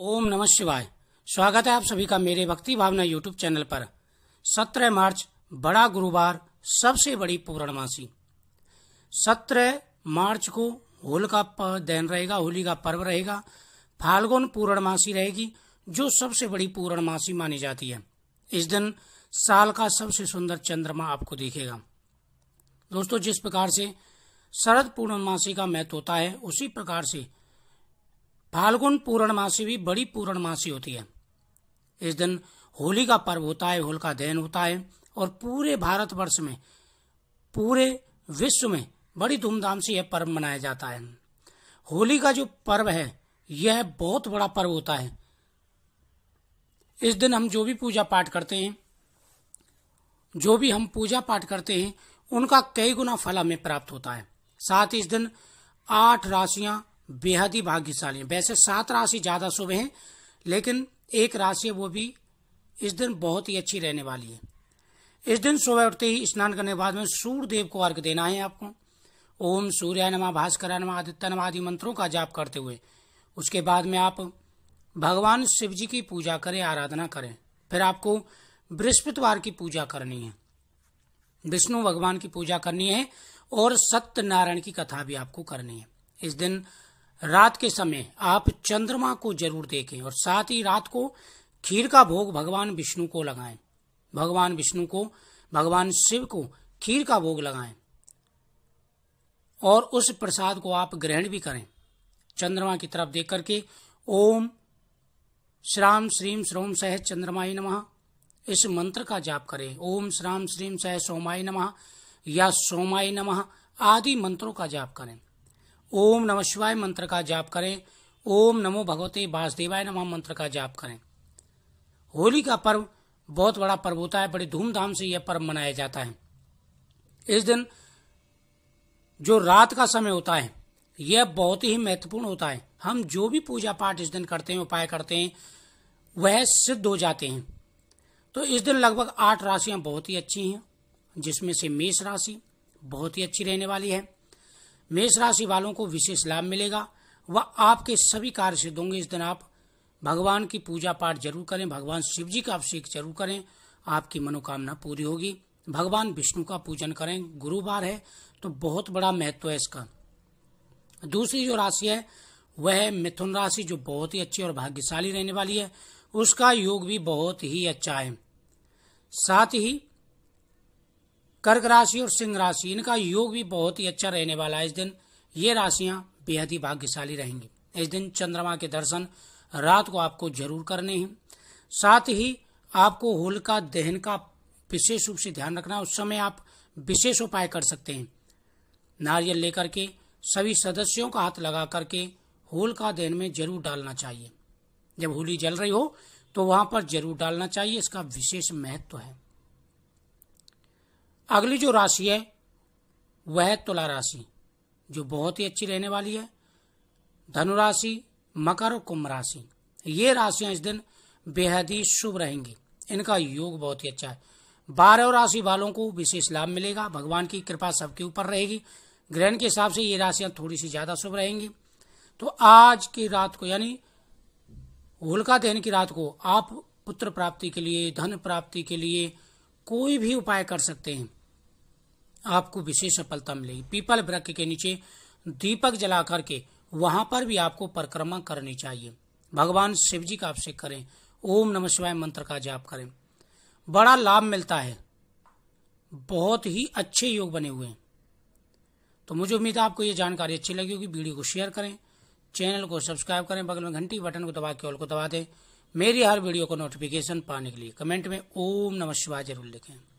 ओम नमः शिवाय स्वागत है आप सभी का मेरे भक्ति भावना यूट्यूब चैनल पर 17 मार्च बड़ा गुरुवार सबसे बड़ी पूर्णमासी 17 मार्च को होल का दिन रहेगा होली का पर्व रहेगा फाल्गुन पूर्णमासी रहेगी जो सबसे बड़ी पूर्णमासी मानी जाती है इस दिन साल का सबसे सुंदर चंद्रमा आपको दिखेगा दोस्तों जिस प्रकार से शरद पूर्णमासी का महत्व होता है उसी प्रकार से फाल्गुन पूर्णमासी भी बड़ी पूर्णमासी होती है इस दिन होली का पर्व होता है होलिका दहन होता है और पूरे भारतवर्ष में पूरे विश्व में बड़ी धूमधाम से यह पर्व मनाया जाता है होली का जो पर्व है यह बहुत बड़ा पर्व होता है इस दिन हम जो भी पूजा पाठ करते हैं जो भी हम पूजा पाठ करते हैं उनका कई गुना फल हमें प्राप्त होता है साथ ही इस दिन आठ राशियां बेहद ही भाग्यशाली हैं वैसे सात राशि ज़्यादा शुभ हैं लेकिन एक राशि वो भी इस दिन बहुत ही अच्छी रहने वाली है इस दिन सुबह उठते ही स्नान करने के बाद में सूर्य देव को अर्घ देना है आपको ओम सूर्य नमा भास्कर नमा आदित्य नमा आदि मंत्रों का जाप करते हुए उसके बाद में आप भगवान शिव जी की पूजा करें आराधना करें फिर आपको बृहस्पतिवार की पूजा करनी है विष्णु भगवान की पूजा करनी है और सत्यनारायण की कथा भी आपको करनी है इस दिन रात के समय आप चंद्रमा को जरूर देखें और साथ ही रात को खीर का भोग भगवान विष्णु को लगाएं भगवान विष्णु को भगवान शिव को खीर का भोग लगाएं और उस प्रसाद को आप ग्रहण भी करें चंद्रमा की तरफ देख करके ओम श्राम श्रीम श्रोम सह चंद्रमाय नमः इस मंत्र का जाप करें ओम श्राम श्रीम सह सोमाय नमः या सोमाय नमः आदि मंत्रों का जाप करें ओम नमः शिवाय मंत्र का जाप करें ओम नमो भगवते वासुदेवाय नमः मंत्र का जाप करें होली का पर्व बहुत बड़ा पर्व होता है बड़ी धूमधाम से यह पर्व मनाया जाता है इस दिन जो रात का समय होता है यह बहुत ही महत्वपूर्ण होता है हम जो भी पूजा पाठ इस दिन करते हैं उपाय करते हैं वह सिद्ध हो जाते हैं तो इस दिन लगभग आठ राशियां बहुत ही अच्छी हैं जिसमें से मेष राशि बहुत ही अच्छी रहने वाली है मेष राशि वालों को विशेष लाभ मिलेगा वह आपके सभी कार्य सिद्ध होंगे इस दिन आप भगवान की पूजा पाठ जरूर करें भगवान शिव जी का अभिषेक जरूर करें आपकी मनोकामना पूरी होगी भगवान विष्णु का पूजन करें गुरुवार है तो बहुत बड़ा महत्व है इसका दूसरी जो राशि है वह है मिथुन राशि जो बहुत ही अच्छी और भाग्यशाली रहने वाली है उसका योग भी बहुत ही अच्छा है साथ ही कर्क राशि और सिंह राशि इनका योग भी बहुत ही अच्छा रहने वाला है इस दिन ये राशियां बेहद ही भाग्यशाली रहेंगी इस दिन चंद्रमा के दर्शन रात को आपको जरूर करने हैं साथ ही आपको होलिका दहन का विशेष रूप से ध्यान रखना उस समय आप विशेष उपाय कर सकते हैं नारियल लेकर के सभी सदस्यों का हाथ लगा करके होलिका दहन में जरूर डालना चाहिए जब होली जल रही हो तो वहां पर जरूर डालना चाहिए इसका विशेष महत्व तो है अगली जो राशि है वह तुला राशि जो बहुत ही अच्छी रहने वाली है धनु राशि मकर और कुंभ राशि ये राशियां इस दिन बेहद ही शुभ रहेंगी इनका योग बहुत ही अच्छा है बारह राशि वालों को विशेष लाभ मिलेगा भगवान की कृपा सबके ऊपर रहेगी ग्रहण के हिसाब से ये राशियां थोड़ी सी ज्यादा शुभ रहेंगी तो आज की रात को यानी होलिका दहन की रात को आप पुत्र प्राप्ति के लिए धन प्राप्ति के लिए कोई भी उपाय कर सकते हैं आपको विशेष सफलता मिलेगी पीपल वृक्ष के नीचे दीपक जला करके वहां पर भी आपको परिक्रमा करनी चाहिए भगवान शिव जी का आपसे करें ओम नमः शिवाय मंत्र का जाप करें बड़ा लाभ मिलता है बहुत ही अच्छे योग बने हुए हैं तो मुझे उम्मीद है आपको यह जानकारी अच्छी लगी होगी वीडियो को शेयर करें चैनल को सब्सक्राइब करें बगल में घंटी बटन को दबा के ऑल को दबा दें मेरी हर वीडियो को नोटिफिकेशन पाने के लिए कमेंट में ओम नमः शिवाय जरूर लिखें